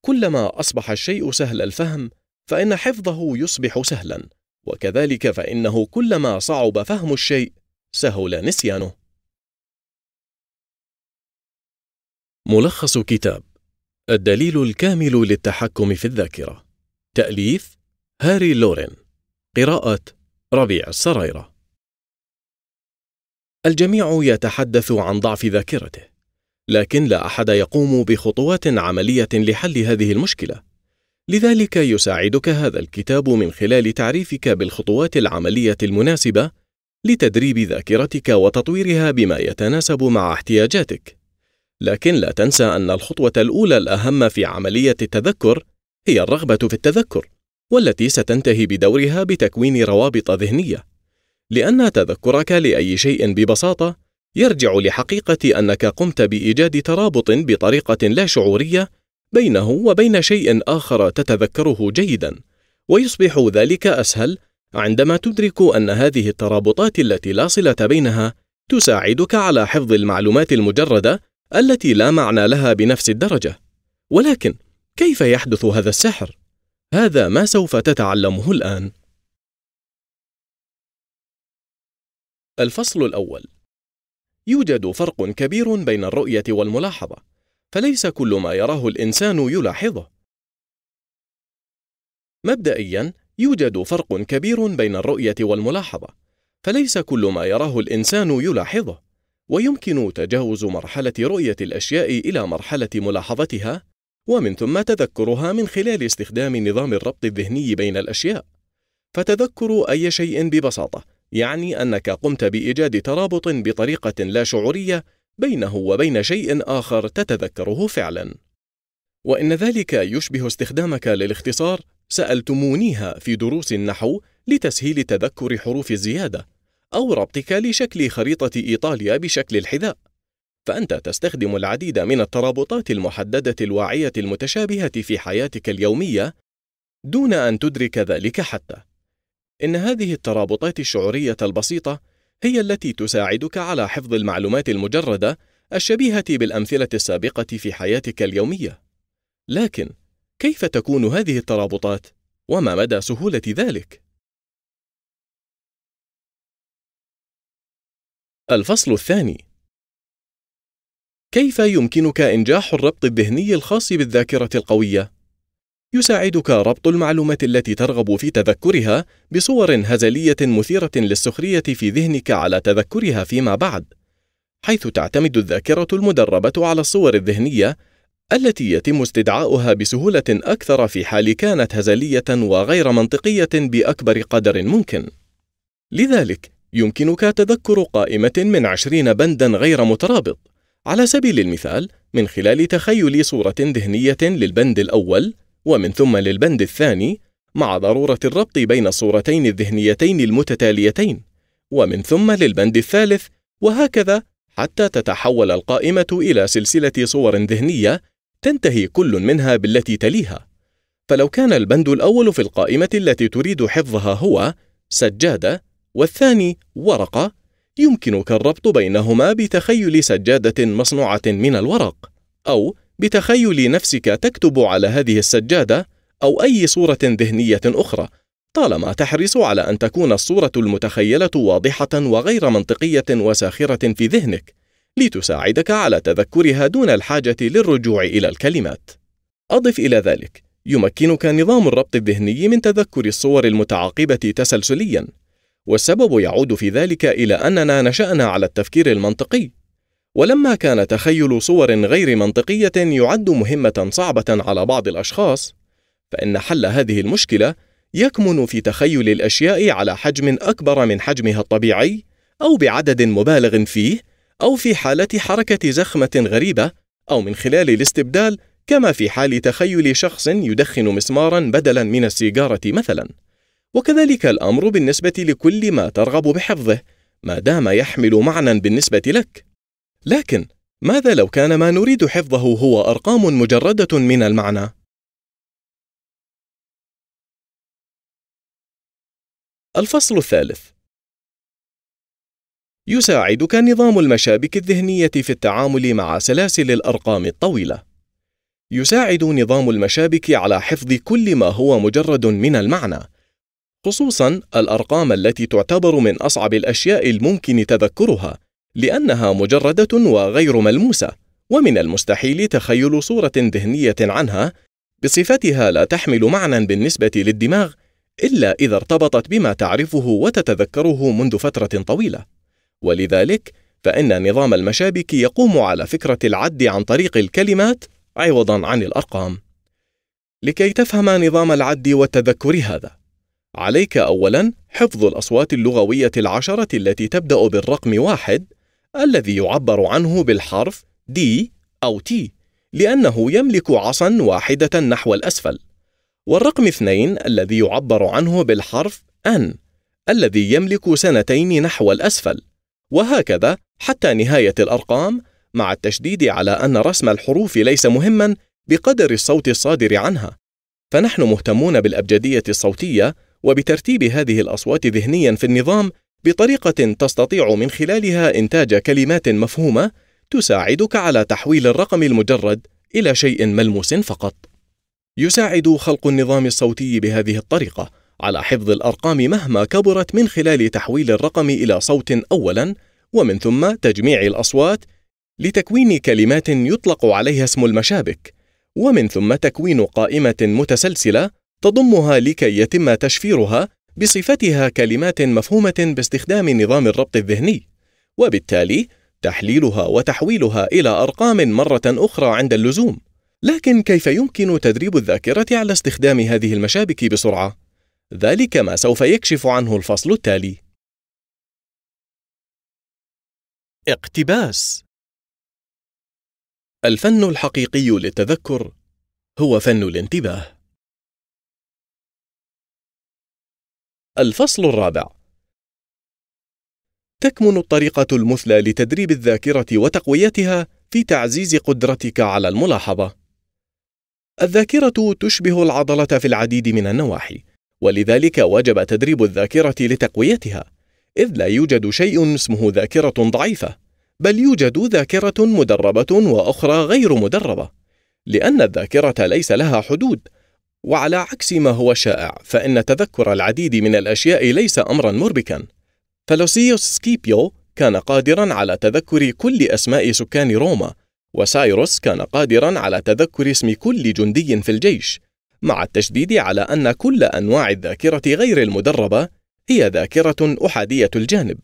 كلما أصبح الشيء سهل الفهم فإن حفظه يصبح سهلا وكذلك فإنه كلما صعب فهم الشيء سهل نسيانه ملخص كتاب الدليل الكامل للتحكم في الذاكرة تأليف هاري لورين قراءة ربيع السرايرة الجميع يتحدث عن ضعف ذاكرته لكن لا أحد يقوم بخطوات عملية لحل هذه المشكلة. لذلك يساعدك هذا الكتاب من خلال تعريفك بالخطوات العملية المناسبة لتدريب ذاكرتك وتطويرها بما يتناسب مع احتياجاتك. لكن لا تنسى أن الخطوة الأولى الأهم في عملية التذكر هي الرغبة في التذكر، والتي ستنتهي بدورها بتكوين روابط ذهنية، لأن تذكرك لأي شيء ببساطة يرجع لحقيقة أنك قمت بإيجاد ترابط بطريقة لا شعورية بينه وبين شيء آخر تتذكره جيدا، ويصبح ذلك أسهل عندما تدرك أن هذه الترابطات التي لا صلة بينها تساعدك على حفظ المعلومات المجردة التي لا معنى لها بنفس الدرجة. ولكن كيف يحدث هذا السحر؟ هذا ما سوف تتعلمه الآن. الفصل الأول يوجد فرق كبير بين الرؤية والملاحظة، فليس كل ما يراه الإنسان يلاحظه. مبدئيًا، يوجد فرق كبير بين الرؤية والملاحظة، فليس كل ما يراه الإنسان يلاحظه، ويمكن تجاوز مرحلة رؤية الأشياء إلى مرحلة ملاحظتها، ومن ثم تذكرها من خلال استخدام نظام الربط الذهني بين الأشياء. فتذكر أي شيء ببساطة يعني أنك قمت بإيجاد ترابط بطريقة لا شعورية بينه وبين شيء آخر تتذكره فعلاً. وإن ذلك يشبه استخدامك للاختصار سألتمونيها في دروس النحو لتسهيل تذكر حروف الزيادة، أو ربطك لشكل خريطة إيطاليا بشكل الحذاء. فأنت تستخدم العديد من الترابطات المحددة الواعية المتشابهة في حياتك اليومية دون أن تدرك ذلك حتى. إن هذه الترابطات الشعورية البسيطة هي التي تساعدك على حفظ المعلومات المجردة الشبيهة بالأمثلة السابقة في حياتك اليومية. لكن كيف تكون هذه الترابطات؟ وما مدى سهولة ذلك؟ الفصل الثاني كيف يمكنك إنجاح الربط الذهني الخاص بالذاكرة القوية؟ يساعدك ربط المعلومات التي ترغب في تذكرها بصور هزلية مثيرة للسخرية في ذهنك على تذكرها فيما بعد، حيث تعتمد الذاكرة المدربة على الصور الذهنية التي يتم استدعاؤها بسهولة أكثر في حال كانت هزلية وغير منطقية بأكبر قدر ممكن. لذلك، يمكنك تذكر قائمة من عشرين بندًا غير مترابط، على سبيل المثال، من خلال تخيل صورة ذهنية للبند الأول ومن ثم للبند الثاني مع ضرورة الربط بين الصورتين الذهنيتين المتتاليتين ومن ثم للبند الثالث وهكذا حتى تتحول القائمة إلى سلسلة صور ذهنية تنتهي كل منها بالتي تليها فلو كان البند الأول في القائمة التي تريد حفظها هو سجادة والثاني ورقة يمكنك الربط بينهما بتخيل سجادة مصنوعة من الورق أو بتخيل نفسك تكتب على هذه السجادة أو أي صورة ذهنية أخرى طالما تحرص على أن تكون الصورة المتخيلة واضحة وغير منطقية وساخرة في ذهنك لتساعدك على تذكرها دون الحاجة للرجوع إلى الكلمات أضف إلى ذلك يمكنك نظام الربط الذهني من تذكر الصور المتعاقبة تسلسلياً والسبب يعود في ذلك إلى أننا نشأنا على التفكير المنطقي ولما كان تخيل صور غير منطقية يعد مهمة صعبة على بعض الأشخاص، فإن حل هذه المشكلة يكمن في تخيل الأشياء على حجم أكبر من حجمها الطبيعي، أو بعدد مبالغ فيه، أو في حالة حركة زخمة غريبة، أو من خلال الاستبدال كما في حال تخيل شخص يدخن مسمارا بدلا من السيجارة مثلا. وكذلك الأمر بالنسبة لكل ما ترغب بحفظه، ما دام يحمل معنى بالنسبة لك. لكن ماذا لو كان ما نريد حفظه هو أرقام مجردة من المعنى؟ الفصل الثالث يساعدك نظام المشابك الذهنية في التعامل مع سلاسل الأرقام الطويلة. يساعد نظام المشابك على حفظ كل ما هو مجرد من المعنى، خصوصًا الأرقام التي تعتبر من أصعب الأشياء الممكن تذكرها، لأنها مجردة وغير ملموسة ومن المستحيل تخيل صورة ذهنية عنها بصفتها لا تحمل معنى بالنسبة للدماغ إلا إذا ارتبطت بما تعرفه وتتذكره منذ فترة طويلة ولذلك فإن نظام المشابك يقوم على فكرة العد عن طريق الكلمات عوضا عن الأرقام لكي تفهم نظام العد والتذكر هذا عليك أولا حفظ الأصوات اللغوية العشرة التي تبدأ بالرقم واحد الذي يعبر عنه بالحرف D أو T لأنه يملك عصا واحدة نحو الأسفل والرقم اثنين الذي يعبر عنه بالحرف N الذي يملك سنتين نحو الأسفل وهكذا حتى نهاية الأرقام مع التشديد على أن رسم الحروف ليس مهما بقدر الصوت الصادر عنها فنحن مهتمون بالأبجدية الصوتية وبترتيب هذه الأصوات ذهنيا في النظام بطريقة تستطيع من خلالها إنتاج كلمات مفهومة تساعدك على تحويل الرقم المجرد إلى شيء ملموس فقط. يساعد خلق النظام الصوتي بهذه الطريقة على حفظ الأرقام مهما كبرت من خلال تحويل الرقم إلى صوت أولاً، ومن ثم تجميع الأصوات لتكوين كلمات يطلق عليها اسم المشابك، ومن ثم تكوين قائمة متسلسلة تضمها لكي يتم تشفيرها بصفتها كلمات مفهومة باستخدام نظام الربط الذهني، وبالتالي تحليلها وتحويلها إلى أرقام مرة أخرى عند اللزوم. لكن كيف يمكن تدريب الذاكرة على استخدام هذه المشابك بسرعة؟ ذلك ما سوف يكشف عنه الفصل التالي. اقتباس الفن الحقيقي للتذكر هو فن الانتباه الفصل الرابع تكمن الطريقة المثلى لتدريب الذاكرة وتقويتها في تعزيز قدرتك على الملاحظة. الذاكرة تشبه العضلة في العديد من النواحي، ولذلك وجب تدريب الذاكرة لتقويتها، إذ لا يوجد شيء اسمه ذاكرة ضعيفة، بل يوجد ذاكرة مدربة وأخرى غير مدربة، لأن الذاكرة ليس لها حدود، وعلى عكس ما هو شائع فإن تذكر العديد من الأشياء ليس أمرا مربكا فلوسيوس سكيبيو كان قادرا على تذكر كل أسماء سكان روما وسايروس كان قادرا على تذكر اسم كل جندي في الجيش مع التشديد على أن كل أنواع الذاكرة غير المدربة هي ذاكرة أحادية الجانب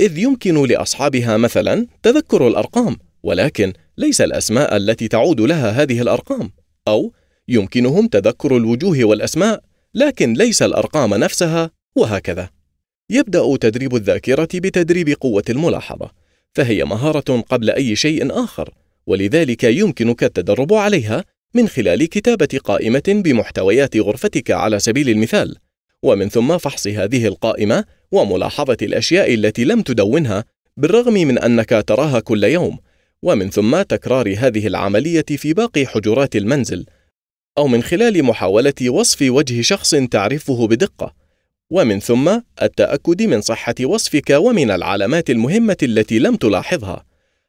إذ يمكن لأصحابها مثلا تذكر الأرقام ولكن ليس الأسماء التي تعود لها هذه الأرقام أو يمكنهم تذكر الوجوه والأسماء لكن ليس الأرقام نفسها وهكذا يبدأ تدريب الذاكرة بتدريب قوة الملاحظة فهي مهارة قبل أي شيء آخر ولذلك يمكنك التدرب عليها من خلال كتابة قائمة بمحتويات غرفتك على سبيل المثال ومن ثم فحص هذه القائمة وملاحظة الأشياء التي لم تدونها بالرغم من أنك تراها كل يوم ومن ثم تكرار هذه العملية في باقي حجرات المنزل أو من خلال محاولة وصف وجه شخص تعرفه بدقة ومن ثم التأكد من صحة وصفك ومن العلامات المهمة التي لم تلاحظها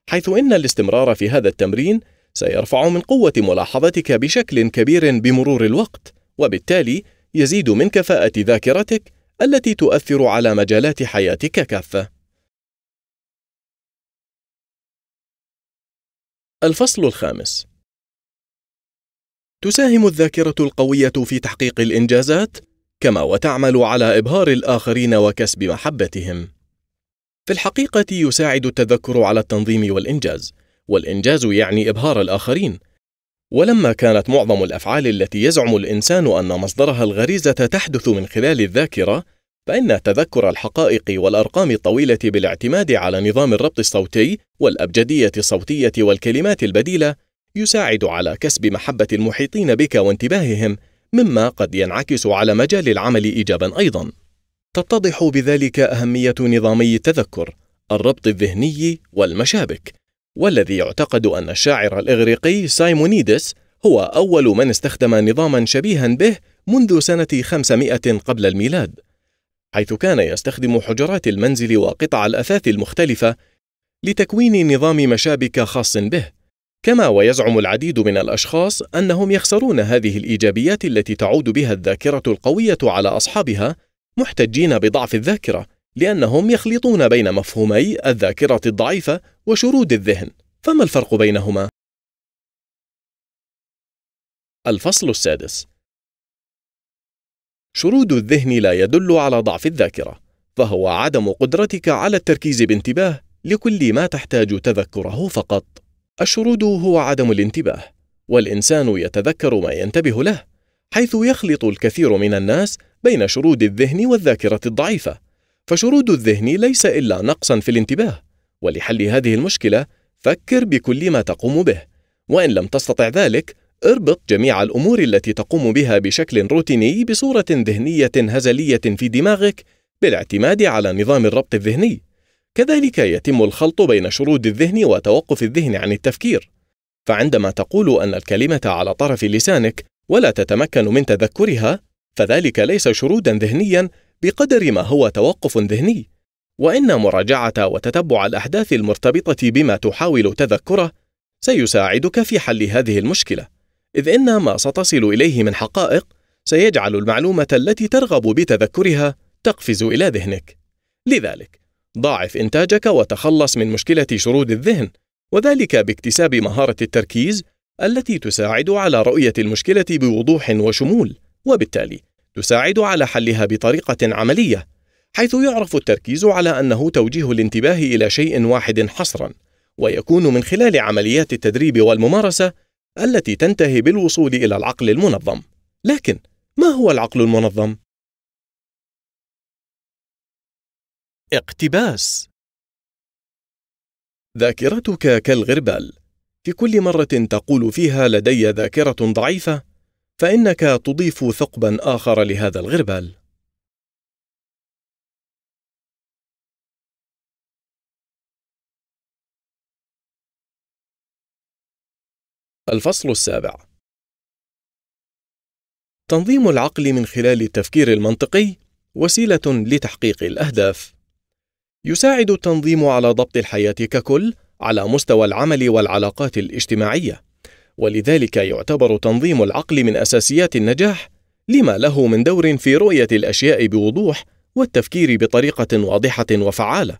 حيث إن الاستمرار في هذا التمرين سيرفع من قوة ملاحظتك بشكل كبير بمرور الوقت وبالتالي يزيد من كفاءة ذاكرتك التي تؤثر على مجالات حياتك كافة الفصل الخامس تساهم الذاكرة القوية في تحقيق الإنجازات كما وتعمل على إبهار الآخرين وكسب محبتهم في الحقيقة يساعد التذكر على التنظيم والإنجاز والإنجاز يعني إبهار الآخرين ولما كانت معظم الأفعال التي يزعم الإنسان أن مصدرها الغريزة تحدث من خلال الذاكرة فإن تذكر الحقائق والأرقام الطويلة بالاعتماد على نظام الربط الصوتي والأبجدية الصوتية والكلمات البديلة يساعد على كسب محبة المحيطين بك وانتباههم مما قد ينعكس على مجال العمل إيجابا أيضا تتضح بذلك أهمية نظامي التذكر الربط الذهني والمشابك والذي يعتقد أن الشاعر الإغريقي سايمونيدس هو أول من استخدم نظاما شبيها به منذ سنة 500 قبل الميلاد حيث كان يستخدم حجرات المنزل وقطع الأثاث المختلفة لتكوين نظام مشابك خاص به كما ويزعم العديد من الأشخاص أنهم يخسرون هذه الإيجابيات التي تعود بها الذاكرة القوية على أصحابها محتجين بضعف الذاكرة لأنهم يخلطون بين مفهومي الذاكرة الضعيفة وشرود الذهن فما الفرق بينهما؟ الفصل السادس شرود الذهن لا يدل على ضعف الذاكرة فهو عدم قدرتك على التركيز بانتباه لكل ما تحتاج تذكره فقط الشرود هو عدم الانتباه والانسان يتذكر ما ينتبه له حيث يخلط الكثير من الناس بين شرود الذهن والذاكره الضعيفه فشرود الذهن ليس الا نقصا في الانتباه ولحل هذه المشكله فكر بكل ما تقوم به وان لم تستطع ذلك اربط جميع الامور التي تقوم بها بشكل روتيني بصوره ذهنيه هزليه في دماغك بالاعتماد على نظام الربط الذهني كذلك يتم الخلط بين شرود الذهن وتوقف الذهن عن التفكير فعندما تقول أن الكلمة على طرف لسانك ولا تتمكن من تذكرها فذلك ليس شرودا ذهنيا بقدر ما هو توقف ذهني وإن مراجعة وتتبع الأحداث المرتبطة بما تحاول تذكره سيساعدك في حل هذه المشكلة إذ إن ما ستصل إليه من حقائق سيجعل المعلومة التي ترغب بتذكرها تقفز إلى ذهنك لذلك ضاعف إنتاجك وتخلص من مشكلة شرود الذهن، وذلك باكتساب مهارة التركيز التي تساعد على رؤية المشكلة بوضوح وشمول، وبالتالي تساعد على حلها بطريقة عملية، حيث يعرف التركيز على أنه توجيه الانتباه إلى شيء واحد حصرًا، ويكون من خلال عمليات التدريب والممارسة التي تنتهي بالوصول إلى العقل المنظم. لكن ما هو العقل المنظم؟ اقتباس ذاكرتك كالغربال في كل مرة تقول فيها لدي ذاكرة ضعيفة فإنك تضيف ثقبا آخر لهذا الغربال الفصل السابع تنظيم العقل من خلال التفكير المنطقي وسيلة لتحقيق الأهداف يساعد التنظيم على ضبط الحياة ككل على مستوى العمل والعلاقات الاجتماعية، ولذلك يعتبر تنظيم العقل من أساسيات النجاح، لما له من دور في رؤية الأشياء بوضوح والتفكير بطريقة واضحة وفعالة.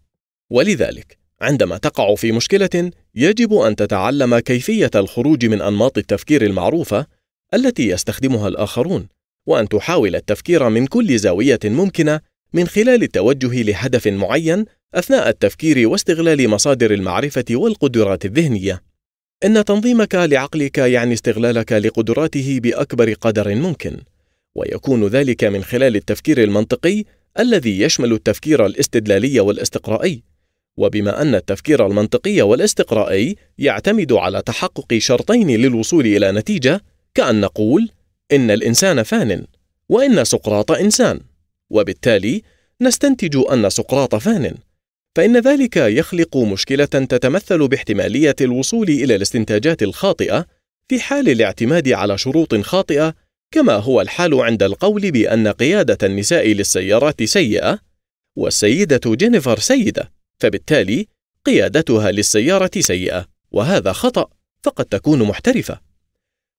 ولذلك، عندما تقع في مشكلة، يجب أن تتعلم كيفية الخروج من أنماط التفكير المعروفة التي يستخدمها الآخرون، وأن تحاول التفكير من كل زاوية ممكنة من خلال التوجه لهدف معين أثناء التفكير واستغلال مصادر المعرفة والقدرات الذهنية. إن تنظيمك لعقلك يعني استغلالك لقدراته بأكبر قدر ممكن، ويكون ذلك من خلال التفكير المنطقي الذي يشمل التفكير الاستدلالي والاستقرائي. وبما أن التفكير المنطقي والاستقرائي يعتمد على تحقق شرطين للوصول إلى نتيجة، كأن نقول: إن الإنسان فان، وإن سقراط إنسان. وبالتالي نستنتج أن سقراط فان فإن ذلك يخلق مشكلة تتمثل باحتمالية الوصول إلى الاستنتاجات الخاطئة في حال الاعتماد على شروط خاطئة كما هو الحال عند القول بأن قيادة النساء للسيارات سيئة والسيدة جينيفر سيدة فبالتالي قيادتها للسيارة سيئة وهذا خطأ فقد تكون محترفة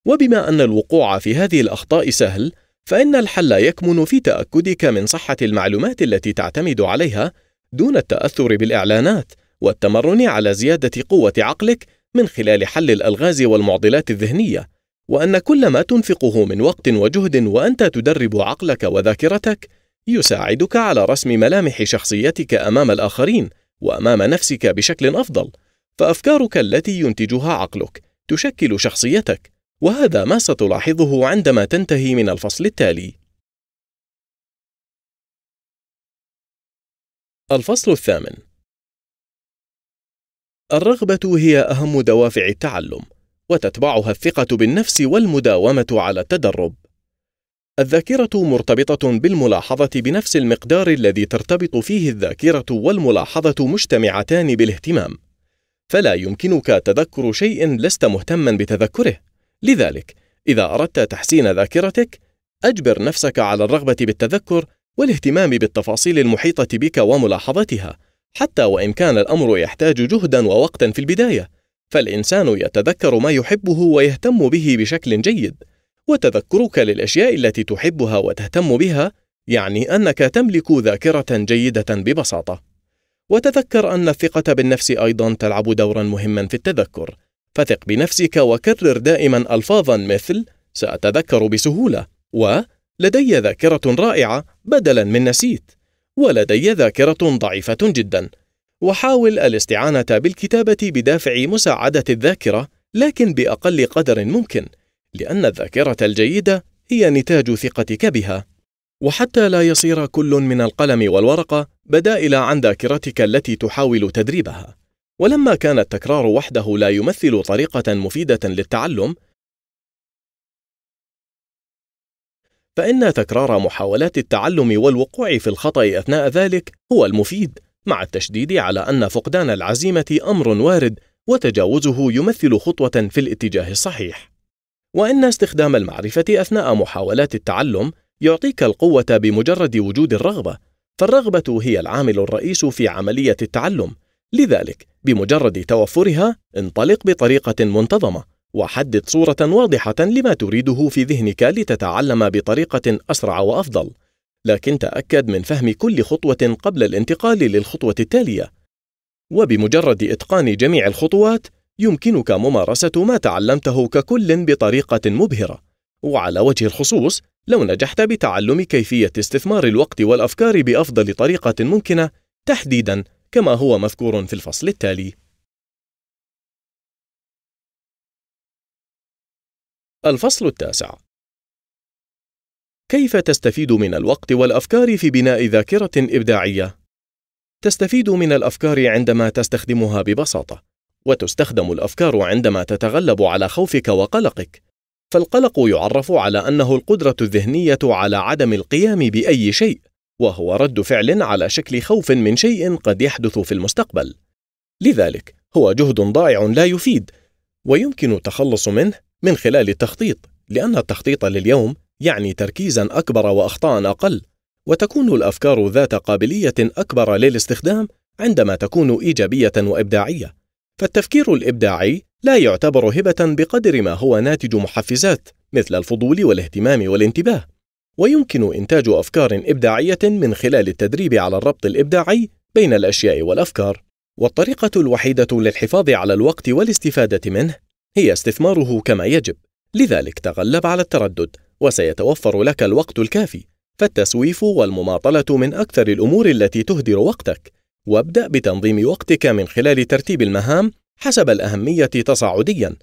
وبما أن الوقوع في هذه الأخطاء سهل فإن الحل يكمن في تأكدك من صحة المعلومات التي تعتمد عليها دون التأثر بالإعلانات والتمرن على زيادة قوة عقلك من خلال حل الألغاز والمعضلات الذهنية وأن كل ما تنفقه من وقت وجهد وأنت تدرب عقلك وذاكرتك يساعدك على رسم ملامح شخصيتك أمام الآخرين وأمام نفسك بشكل أفضل فأفكارك التي ينتجها عقلك تشكل شخصيتك وهذا ما ستلاحظه عندما تنتهي من الفصل التالي الفصل الثامن الرغبة هي أهم دوافع التعلم وتتبعها الثقة بالنفس والمداومة على التدرب الذاكرة مرتبطة بالملاحظة بنفس المقدار الذي ترتبط فيه الذاكرة والملاحظة مجتمعتان بالاهتمام فلا يمكنك تذكر شيء لست مهتما بتذكره لذلك إذا أردت تحسين ذاكرتك أجبر نفسك على الرغبة بالتذكر والاهتمام بالتفاصيل المحيطة بك وملاحظتها حتى وإن كان الأمر يحتاج جهدا ووقتا في البداية فالإنسان يتذكر ما يحبه ويهتم به بشكل جيد وتذكرك للأشياء التي تحبها وتهتم بها يعني أنك تملك ذاكرة جيدة ببساطة وتذكر أن الثقة بالنفس أيضا تلعب دورا مهما في التذكر فثق بنفسك وكرر دائما ألفاظا مثل سأتذكر بسهولة و لدي ذاكرة رائعة بدلا من نسيت ولدي ذاكرة ضعيفة جدا وحاول الاستعانة بالكتابة بدافع مساعدة الذاكرة لكن بأقل قدر ممكن لأن الذاكرة الجيدة هي نتاج ثقتك بها وحتى لا يصير كل من القلم والورقة بدائل عن ذاكرتك التي تحاول تدريبها ولما كان التكرار وحده لا يمثل طريقة مفيدة للتعلم، فإن تكرار محاولات التعلم والوقوع في الخطأ أثناء ذلك هو المفيد، مع التشديد على أن فقدان العزيمة أمر وارد، وتجاوزه يمثل خطوة في الاتجاه الصحيح. وإن استخدام المعرفة أثناء محاولات التعلم يعطيك القوة بمجرد وجود الرغبة، فالرغبة هي العامل الرئيس في عملية التعلم، لذلك بمجرد توفرها انطلق بطريقة منتظمة وحدد صورة واضحة لما تريده في ذهنك لتتعلم بطريقة أسرع وأفضل لكن تأكد من فهم كل خطوة قبل الانتقال للخطوة التالية وبمجرد إتقان جميع الخطوات يمكنك ممارسة ما تعلمته ككل بطريقة مبهرة وعلى وجه الخصوص لو نجحت بتعلم كيفية استثمار الوقت والأفكار بأفضل طريقة ممكنة تحديداً كما هو مذكور في الفصل التالي الفصل التاسع كيف تستفيد من الوقت والأفكار في بناء ذاكرة إبداعية؟ تستفيد من الأفكار عندما تستخدمها ببساطة، وتستخدم الأفكار عندما تتغلب على خوفك وقلقك، فالقلق يعرف على أنه القدرة الذهنية على عدم القيام بأي شيء، وهو رد فعل على شكل خوف من شيء قد يحدث في المستقبل لذلك هو جهد ضائع لا يفيد ويمكن التخلص منه من خلال التخطيط لأن التخطيط لليوم يعني تركيزا أكبر وأخطاء أقل وتكون الأفكار ذات قابلية أكبر للاستخدام عندما تكون إيجابية وإبداعية فالتفكير الإبداعي لا يعتبر هبة بقدر ما هو ناتج محفزات مثل الفضول والاهتمام والانتباه ويمكن إنتاج أفكار إبداعية من خلال التدريب على الربط الإبداعي بين الأشياء والأفكار والطريقة الوحيدة للحفاظ على الوقت والاستفادة منه هي استثماره كما يجب لذلك تغلب على التردد وسيتوفر لك الوقت الكافي فالتسويف والمماطلة من أكثر الأمور التي تهدر وقتك وابدأ بتنظيم وقتك من خلال ترتيب المهام حسب الأهمية تصاعدياً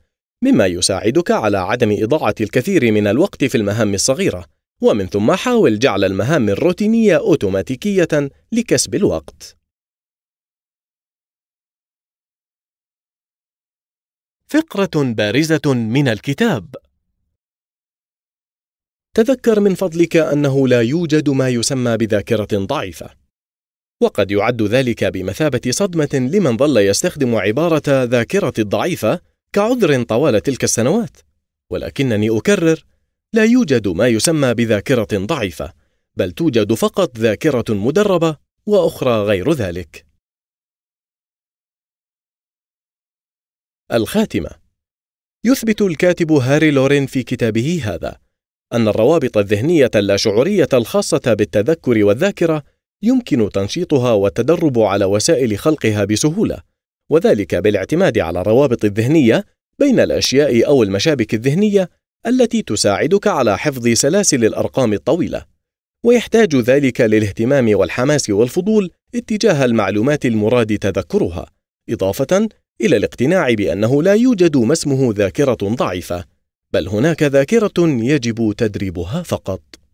مما يساعدك على عدم إضاعة الكثير من الوقت في المهام الصغيرة ومن ثم حاول جعل المهام الروتينية أوتوماتيكية لكسب الوقت. فقرة بارزة من الكتاب تذكر من فضلك أنه لا يوجد ما يسمى بذاكرة ضعيفة وقد يعد ذلك بمثابة صدمة لمن ظل يستخدم عبارة ذاكرة الضعيفة كعذر طوال تلك السنوات ولكنني أكرر لا يوجد ما يسمى بذاكرة ضعيفة بل توجد فقط ذاكرة مدربة وأخرى غير ذلك الخاتمة يثبت الكاتب هاري لورين في كتابه هذا أن الروابط الذهنية اللاشعورية الخاصة بالتذكر والذاكرة يمكن تنشيطها والتدرب على وسائل خلقها بسهولة وذلك بالاعتماد على الروابط الذهنية بين الأشياء أو المشابك الذهنية التي تساعدك على حفظ سلاسل الأرقام الطويلة ويحتاج ذلك للاهتمام والحماس والفضول اتجاه المعلومات المراد تذكرها إضافة إلى الاقتناع بأنه لا يوجد ما اسمه ذاكرة ضعيفة بل هناك ذاكرة يجب تدريبها فقط